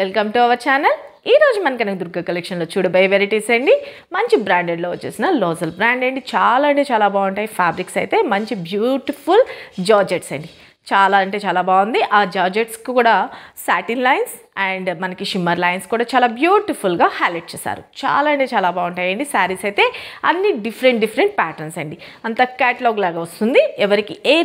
welcome to our channel ఈరోజు మన దుర్గ కలెక్షన్లో చూడబోయే వెరైటీస్ అండి మంచి బ్రాండెడ్లో వచ్చేసిన లోజల్ బ్రాండ్ అండి చాలా అంటే చాలా బాగుంటాయి ఫ్యాబ్రిక్స్ అయితే మంచి బ్యూటిఫుల్ జార్జెట్స్ అండి చాలా అంటే చాలా బాగుంది ఆ జార్జెట్స్కి కూడా సాటిన్ లైన్స్ అండ్ మనకి షిమ్మర్ లైన్స్ కూడా చాలా బ్యూటిఫుల్గా హైలైట్ చేశారు చాలా అంటే చాలా బాగుంటాయండి శారీస్ అయితే అన్ని డిఫరెంట్ డిఫరెంట్ ప్యాటర్న్స్ అండి అంత క్యాటలాగ్ లాగా వస్తుంది ఎవరికి ఏ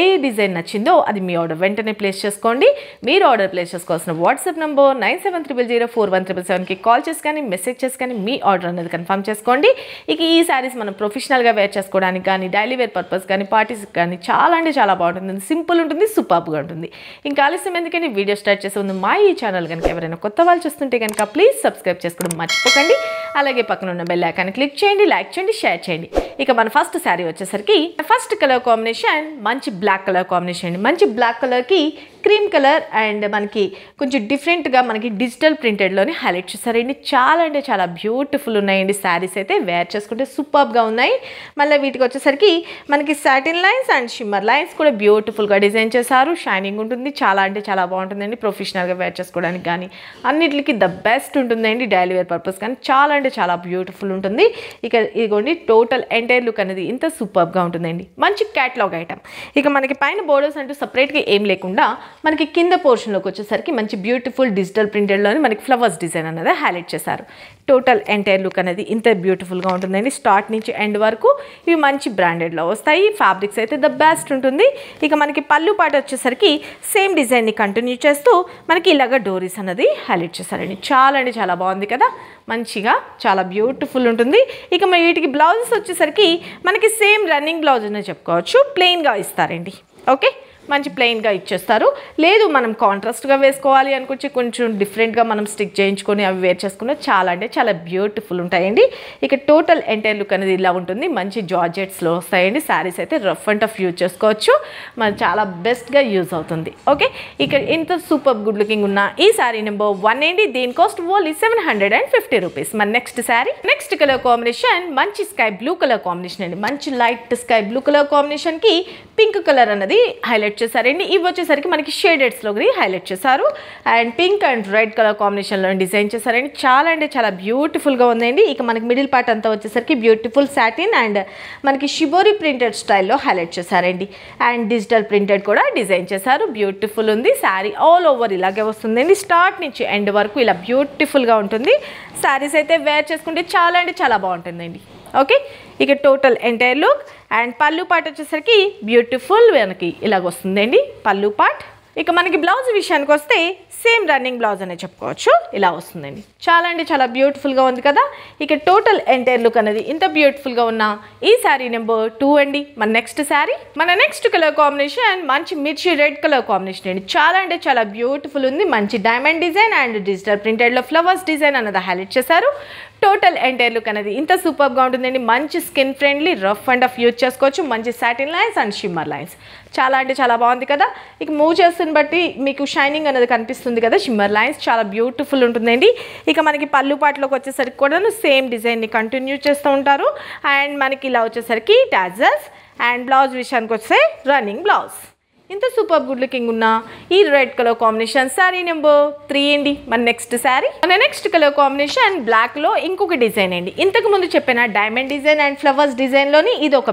ఏ డిజైన్ నచ్చిందో అది మీ ఆర్డర్ వెంటనే ప్లేస్ చేసుకోండి మీరు ఆర్డర్ ప్లేస్ చేసుకోవాల్సిన WhatsApp number nine seven triple zero four one triple సెవెన్కి కాల్ చేసి కానీ మెసేజ్ చేసి కానీ మీ ఆర్డర్ అనేది కన్ఫర్మ్ చేసుకోండి ఇక ఈ శారీస్ మనం ప్రొఫెషనల్గా వేర్ చేసుకోవడానికి కానీ డైలీ వేర్ పర్పస్ కానీ పార్టీస్ కానీ చాలా అంటే చాలా బాగుంటుంది సింపుల్ ఉంటుంది సూపర్గా ఉంటుంది ఇంకా ఆలస్యం ఎందుకని వీడియో స్టార్ట్ చేసే ఉంది మా ఈ ఛానల్ ఛానల్ కనుక ఎవరైనా కొత్త వాళ్ళు చూస్తుంటే కనుక ప్లీజ్ సబ్స్క్రైబ్ చేసుకోవడం మర్చిపోకండి అలాగే పక్కన ఉన్న బెల్ ఐకాన్ క్లిక్ చేయండి లైక్ చేయండి షేర్ చేయండి ఇక మన ఫస్ట్ శారీ వచ్చేసరికి ఫస్ట్ కలర్ కాంబినేషన్ మంచి బ్లాక్ కలర్ కాంబినేషన్ అండి మంచి బ్లాక్ కలర్కి క్రీమ్ కలర్ అండ్ మనకి కొంచెం డిఫరెంట్గా మనకి డిజిటల్ ప్రింటెడ్లోనే హైలైట్ చేస్తారండి చాలా అంటే చాలా బ్యూటిఫుల్ ఉన్నాయండి శారీస్ అయితే వేర్ చేసుకుంటే సూపర్గా ఉన్నాయి మళ్ళీ వీటికి వచ్చేసరికి మనకి satin lines and shimmer lines కూడా బ్యూటిఫుల్గా డిజైన్ చేశారు షైనింగ్ ఉంటుంది చాలా అంటే చాలా బాగుంటుందండి ప్రొఫెషనల్గా వేర్ చేసుకోవడానికి కానీ అన్నిటికి ద బెస్ట్ ఉంటుందండి డైలీ వేర్ పర్పస్ కానీ చాలా అంటే చాలా బ్యూటిఫుల్ ఉంటుంది ఇక ఇదిగోండి టోటల్ ఎంటైర్ లుక్ అనేది ఇంత సూపర్గా ఉంటుందండి మంచి క్యాట్లాగ్ ఐటమ్ ఇక మనకి పైన బోర్డర్స్ అంటూ సపరేట్గా ఏం లేకుండా మనకి కింద పోర్షన్లోకి వచ్చేసరికి మంచి బ్యూటిఫుల్ డిజిటల్ ప్రింటెడ్లోని మనకి ఫ్లవర్స్ డిజైన్ అనేది హైలైట్ చేశారు టోటల్ ఎంటైర్ లుక్ అనేది ఇంత బ్యూటిఫుల్గా ఉంటుందండి స్టార్ట్ నుంచి ఎండ్ వరకు ఇవి మంచి బ్రాండెడ్లో వస్తాయి ఫ్యాబ్రిక్స్ అయితే ద బెస్ట్ ఉంటుంది ఇక మనకి పళ్ళు పాట వచ్చేసరికి సేమ్ డిజైన్ని కంటిన్యూ చేస్తూ మనకి ఇలాగ డోరీస్ అనేది హైలైట్ చేశారండి చాలా అంటే చాలా బాగుంది కదా మంచిగా చాలా బ్యూటిఫుల్ ఉంటుంది ఇక మరి వీటికి బ్లౌజెస్ వచ్చేసరికి మనకి సేమ్ రన్నింగ్ బ్లౌజ్ అనే చెప్పుకోవచ్చు ప్లెయిన్గా ఇస్తారండి ఓకే మంచి ప్లెయిన్గా ఇచ్చేస్తారు లేదు మనం కాంట్రాస్ట్గా వేసుకోవాలి అనుకుంటే కొంచెం డిఫరెంట్గా మనం స్టిక్ చేయించుకొని అవి వేర్ చేసుకున్న చాలా అంటే చాలా బ్యూటిఫుల్ ఉంటాయండి ఇక టోటల్ ఎంటైర్ లుక్ అనేది ఇలా ఉంటుంది మంచి జార్జెట్స్లో వస్తాయండి శారీస్ అయితే రఫ్ అండ్ టఫ్ యూజ్ చేసుకోవచ్చు మన చాలా బెస్ట్గా యూజ్ అవుతుంది ఓకే ఇక ఇంత సూపర్ గుడ్ లుకింగ్ ఉన్న ఈ శారీ నెంబర్ వన్ ఏంటి దీని cost only seven hundred and fifty rupees మన next sari next colour combination మంచి స్కై బ్లూ కలర్ కాంబినేషన్ అండి మంచి లైట్ స్కై బ్లూ కలర్ కాంబినేషన్కి పింక్ కలర్ అనేది హైలైట్ హైలైట్ చేశారండి ఇవి వచ్చేసరికి మనకి షేడెడ్స్లో హైలైట్ చేశారు and pink and red colour కాంబినేషన్లో డిజైన్ చేశారండి చాలా అంటే చాలా బ్యూటిఫుల్గా ఉందండి ఇక మనకి మిడిల్ పార్ట్ అంతా వచ్చేసరికి బ్యూటిఫుల్ సాటిన్ అండ్ మనకి షిబోరి ప్రింటెడ్ స్టైల్లో హైలైట్ చేశారండి అండ్ డిజిటల్ ప్రింటెడ్ కూడా డిజైన్ చేశారు బ్యూటిఫుల్ ఉంది శారీ ఆల్ ఓవర్ ఇలాగే వస్తుందండి స్టార్ట్ నుంచి ఎండ్ వరకు ఇలా బ్యూటిఫుల్గా ఉంటుంది శారీస్ అయితే వేర్ చేసుకుంటే చాలా అంటే చాలా బాగుంటుందండి ఓకే ఇక టోటల్ ఎంటైర్ లుక్ అండ్ పళ్ళు పార్ట్ వచ్చేసరికి బ్యూటిఫుల్ మనకి ఇలాగ వస్తుందండి పళ్ళు పార్ట్ ఇక మనకి బ్లౌజ్ విషయానికి వస్తే సేమ్ రన్నింగ్ బ్లౌజ్ అనే చెప్పుకోవచ్చు ఇలా వస్తుందండి చాలా అంటే చాలా బ్యూటిఫుల్గా ఉంది కదా ఇక టోటల్ ఎంటైర్ లుక్ అనేది ఇంత బ్యూటిఫుల్గా ఉన్న ఈ శారీ నెంబర్ టూ అండి మన నెక్స్ట్ శారీ మన నెక్స్ట్ కలర్ కాంబినేషన్ మంచి మిర్చి రెడ్ కలర్ కాంబినేషన్ అండి చాలా అంటే చాలా బ్యూటిఫుల్ ఉంది మంచి డైమండ్ డిజైన్ అండ్ డిజిటల్ ప్రింటెడ్లో ఫ్లవర్స్ డిజైన్ అన్నది హైలైట్ చేశారు టోటల్ ఎంటైర్ లుక్ అనేది ఇంత సూపర్గా ఉంటుందండి మంచి skin friendly rough and off use చేసుకోవచ్చు మంచి satin lines and shimmer lines చాలా అంటే చాలా బాగుంది కదా ఇక మూవ్ చేస్తున్న బట్టి మీకు షైనింగ్ అనేది కనిపిస్తుంది కదా షిమ్మర్ లైన్స్ చాలా బ్యూటిఫుల్ ఉంటుందండి ఇక మనకి పళ్ళు పాటలోకి వచ్చేసరికి కూడా సేమ్ డిజైన్ని కంటిన్యూ చేస్తూ ఉంటారు అండ్ మనకి ఇలా వచ్చేసరికి టాజర్స్ అండ్ బ్లౌజ్ విషయానికి వస్తే రన్నింగ్ బ్లౌజ్ ఇంత సూపర్ గుడ్ లుకింగ్ ఉన్న ఈ red colour combination sari number three అండి మన నెక్స్ట్ శారీ మన నెక్స్ట్ కలర్ కాంబినేషన్ బ్లాక్ లో ఇంకొక డిజైన్ అండి ఇంతకు ముందు చెప్పిన diamond design and flowers design లోని ఇది ఒక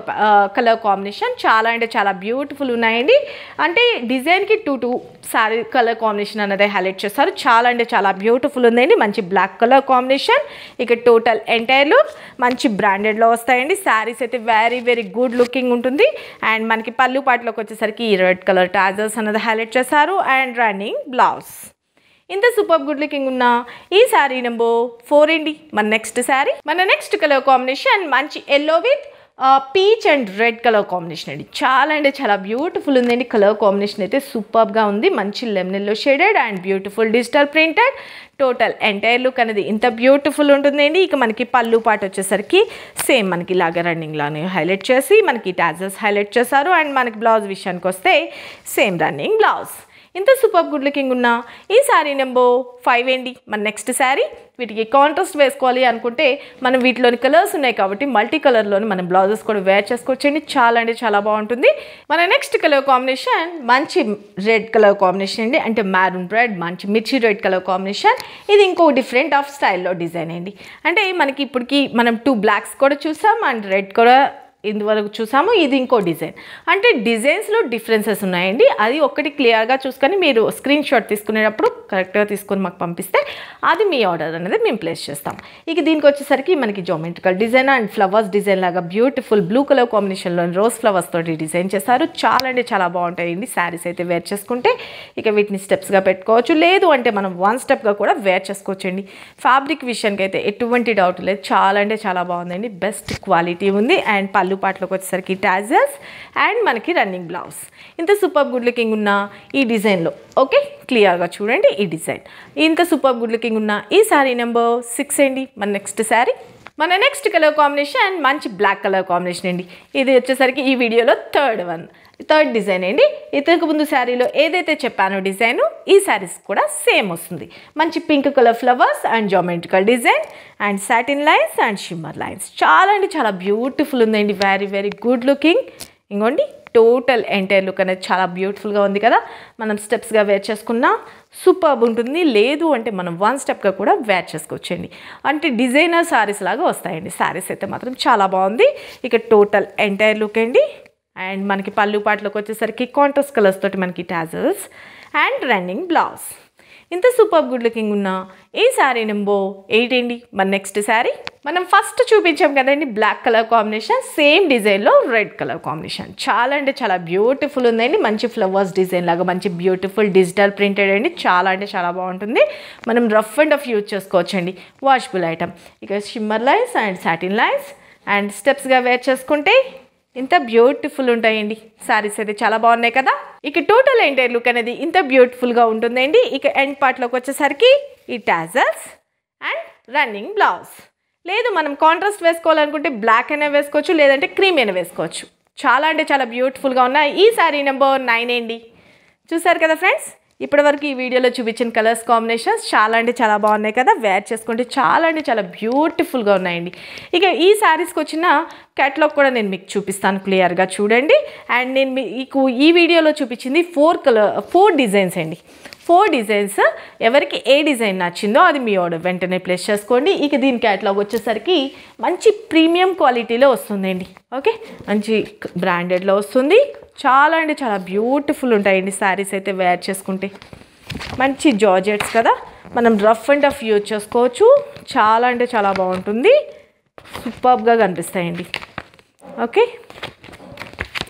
కలర్ కాంబినేషన్ చాలా అంటే చాలా బ్యూటిఫుల్ ఉన్నాయండి అంటే డిజైన్ కి two two sari colour combination అన్నది హైలైట్ చేస్తారు చాలా అంటే చాలా బ్యూటిఫుల్ ఉందండి మంచి బ్లాక్ కలర్ కాంబినేషన్ ఇక టోటల్ ఎంటైర్ లుక్ మంచి బ్రాండెడ్ లో వస్తాయండి శారీస్ అయితే వెరీ వెరీ గుడ్ లుకింగ్ ఉంటుంది అండ్ మనకి పళ్ళు పాటలోకి వచ్చేసరికి ఈ రెడ్ కలర్ ట్రాజర్స్ అన్నది హైలైట్ చేశారు అండ్ రన్నింగ్ బ్లౌజ్ ఇంత సూపర్ గుడ్ లుకింగ్ ఉన్న ఈ శారీ నెంబర్ ఫోర్ అండి మన నెక్స్ట్ శారీ మన నెక్స్ట్ కలర్ కాంబినేషన్ మంచి yellow with peach and red colour combination అండి చాలా అంటే చాలా బ్యూటిఫుల్ ఉందండి కలర్ కాంబినేషన్ అయితే సూపర్గా ఉంది మంచి lemon yellow shaded and beautiful digital printed total entire look అనేది ఇంత బ్యూటిఫుల్ ఉంటుందండి ఇక మనకి పళ్ళు పాట వచ్చేసరికి సేమ్ మనకి ఇలాగ రన్నింగ్లోనే హైలైట్ చేసి మనకి టాజెస్ హైలైట్ చేశారు అండ్ మనకి బ్లౌజ్ విషయానికి వస్తే సేమ్ రన్నింగ్ బ్లౌజ్ ఇంత సూపర్ గుడ్ లుకింగ్ ఉన్న ఈ శారీ నెంబర్ ఫైవ్ ఏంటి మన నెక్స్ట్ శారీ వీటికి కాంట్రాస్ట్ వేసుకోవాలి అనుకుంటే మనం వీటిలోని కలర్స్ ఉన్నాయి కాబట్టి మల్టీ కలర్లోని మనం బ్లౌజెస్ కూడా వేర్ చేసుకోవచ్చు అండి చాలా అంటే చాలా బాగుంటుంది మన నెక్స్ట్ కలర్ కాంబినేషన్ మంచి రెడ్ కలర్ కాంబినేషన్ అండి అంటే మ్యారూన్ రెడ్ మంచి మిర్చి రెడ్ కలర్ కాంబినేషన్ ఇది ఇంకో డిఫరెంట్ ఆఫ్ స్టైల్లో డిజైన్ అండి అంటే మనకి ఇప్పటికి మనం టూ బ్లాక్స్ కూడా చూసాం అండ్ రెడ్ కూడా ఇందువరకు చూసాము ఇది ఇంకో డిజైన్ అంటే డిజైన్స్లో డిఫరెన్సెస్ ఉన్నాయండి అది ఒకటి క్లియర్గా చూసుకొని మీరు స్క్రీన్ షాట్ తీసుకునేటప్పుడు కరెక్ట్గా తీసుకొని మాకు పంపిస్తే అది మీ ఆర్డర్ అనేది మేము ప్లేస్ చేస్తాం ఇక దీనికి వచ్చేసరికి మనకి geometrical design and flowers design లాగా బ్యూటిఫుల్ బ్లూ కలర్ కాంబినేషన్లో రోజ్ ఫ్లవర్స్ తోటి డిజైన్ చేస్తారు చాలా అంటే చాలా బాగుంటాయండి శారీస్ అయితే వేర్ చేసుకుంటే ఇక వీటిని స్టెప్స్గా పెట్టుకోవచ్చు లేదు అంటే మనం వన్ స్టెప్గా కూడా వేర్ చేసుకోవచ్చండి ఫ్యాబ్రిక్ విషయానికి అయితే ఎటువంటి డౌట్ లేదు చాలా అంటే చాలా బాగుందండి బెస్ట్ క్వాలిటీ ఉంది అండ్ పళ్ళు పళ్ళు పాటలకు వచ్చేసరికి టాజల్స్ అండ్ మనకి రన్నింగ్ బ్లౌజ్ ఇంత సూపర్ గుడ్ లుకింగ్ ఉన్న ఈ డిజైన్లో ఓకే క్లియర్గా చూడండి ఈ డిజైన్ ఇంత సూపర్ గుడ్ లుకింగ్ ఉన్న ఈ శారీ నెంబర్ సిక్స్ అండి మన నెక్స్ట్ శారీ మన నెక్స్ట్ కలర్ కాంబినేషన్ మంచి బ్లాక్ కలర్ కాంబినేషన్ అండి ఇది వచ్చేసరికి ఈ వీడియోలో థర్డ్ వన్ థర్డ్ డిజైన్ అండి ఇతరుకు ముందు శారీలో ఏదైతే చెప్పానో డిజైను ఈ శారీస్ కూడా సేమ్ వస్తుంది మంచి pink colour flowers and geometrical design and satin lines and shimmer lines చాలా అండి చాలా బ్యూటిఫుల్ ఉందండి వెరీ వెరీ గుడ్ లుకింగ్ ఇంకోండి టోటల్ ఎంటైర్ లుక్ అనేది చాలా బ్యూటిఫుల్గా ఉంది కదా మనం స్టెప్స్గా వేర్ చేసుకున్నా సూపర్బ్ ఉంటుంది లేదు అంటే మనం వన్ స్టెప్గా కూడా వేర్ చేసుకోవచ్చండి అంటే డిజైనర్ శారీస్ లాగా వస్తాయండి శారీస్ అయితే మాత్రం చాలా బాగుంది ఇక టోటల్ ఎంటైర్ లుక్ అండి అండ్ మనకి పళ్ళు పాటలకు వచ్చేసరికి కాంట్రాస్ట్ కలర్స్ తోటి మనకి టాజల్స్ అండ్ రన్నింగ్ బ్లౌజ్ ఇంత సూపర్ గుడ్ లుకింగ్ ఉన్న ఈ శారీ నెంబర్ ఎయిట్ అండి మన నెక్స్ట్ శారీ మనం ఫస్ట్ చూపించాం కదండి బ్లాక్ కలర్ కాంబినేషన్ సేమ్ డిజైన్లో రెడ్ కలర్ కాంబినేషన్ చాలా అంటే చాలా బ్యూటిఫుల్ ఉందండి మంచి ఫ్లవర్స్ డిజైన్ లాగా మంచి బ్యూటిఫుల్ డిజిటల్ ప్రింటెడ్ అండి చాలా అంటే చాలా బాగుంటుంది మనం రఫ్ అండ్ ఆఫ్ యూజ్ చేసుకోవచ్చండి వాషబుల్ ఐటమ్ ఇక shimmer lines and satin lines and స్టెప్స్గా వేర్ చేసుకుంటే ఇంత బ్యూటిఫుల్ ఉంటాయండి సారీస్ అయితే చాలా బాగున్నాయి కదా ఇక టోటల్ ఎంటైర్ లుక్ అనేది ఇంత బ్యూటిఫుల్గా ఉంటుందండి ఇక ఎండ్ పార్ట్లోకి వచ్చేసరికి ఈ టాజల్స్ అండ్ రన్నింగ్ బ్లౌజ్ లేదు మనం కాంట్రాస్ట్ వేసుకోవాలనుకుంటే బ్లాక్ అయినా వేసుకోవచ్చు లేదంటే క్రీమ్ అయినా వేసుకోవచ్చు చాలా అంటే చాలా బ్యూటిఫుల్గా ఉన్నాయి ఈ సారీ నెంబర్ నైన్ అండి చూసారు కదా ఫ్రెండ్స్ ఇప్పటివరకు ఈ వీడియోలో చూపించిన కలర్స్ కాంబినేషన్స్ చాలా అంటే చాలా బాగున్నాయి కదా వేర్ చేసుకుంటే చాలా అంటే చాలా బ్యూటిఫుల్గా ఉన్నాయండి ఇక ఈ శారీస్కి వచ్చిన క్యాట్లాగ్ కూడా నేను మీకు చూపిస్తాను క్లియర్గా చూడండి అండ్ నేను మీకు ఈ వీడియోలో చూపించింది ఫోర్ కలర్ ఫోర్ డిజైన్స్ అండి ఫోర్ డిజైన్స్ ఎవరికి ఏ డిజైన్ నచ్చిందో అది మీ ఆర్డర్ వెంటనే ప్లేస్ చేసుకోండి ఇక దీని క్యాట్లాగ్ వచ్చేసరికి మంచి ప్రీమియం క్వాలిటీలో వస్తుందండి ఓకే మంచి బ్రాండెడ్లో వస్తుంది చాలా అంటే చాలా బ్యూటిఫుల్ ఉంటాయండి శారీస్ అయితే వేర్ చేసుకుంటే మంచి జార్జెట్స్ కదా మనం రఫ్ అండ్ టఫ్ యూజ్ చేసుకోవచ్చు చాలా అంటే చాలా బాగుంటుంది సూపర్గా కనిపిస్తాయండి ఓకే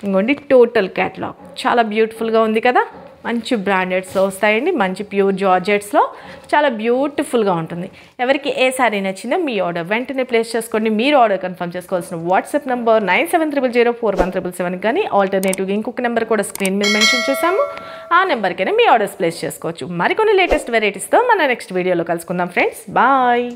ఇంకోండి టోటల్ క్యాట్లాగ్ చాలా బ్యూటిఫుల్గా ఉంది కదా మంచి బ్రాండెడ్స్లో వస్తాయండి మంచి ప్యూర్ జార్జెట్స్లో చాలా బ్యూటిఫుల్గా ఉంటుంది ఎవరికి ఏ శారీ నచ్చిందో మీ ఆర్డర్ వెంటనే ప్లేస్ చేసుకోండి మీరు ఆర్డర్ కన్ఫర్మ్ చేసుకోవాల్సిన WhatsApp number nine seven triple zero four one triple seven కానీ ఆల్టర్నేటివ్గా ఇంకొక నెంబర్ కూడా స్క్రీన్ మీద మెన్షన్ చేశాము ఆ నెంబర్కైనా మీ ఆర్డర్స్ ప్లేస్ చేసుకోవచ్చు మరికొన్ని లేటెస్ట్ వెరైటీస్తో మన నెక్స్ట్ వీడియోలో కలుసుకుందాం ఫ్రెండ్స్ బాయ్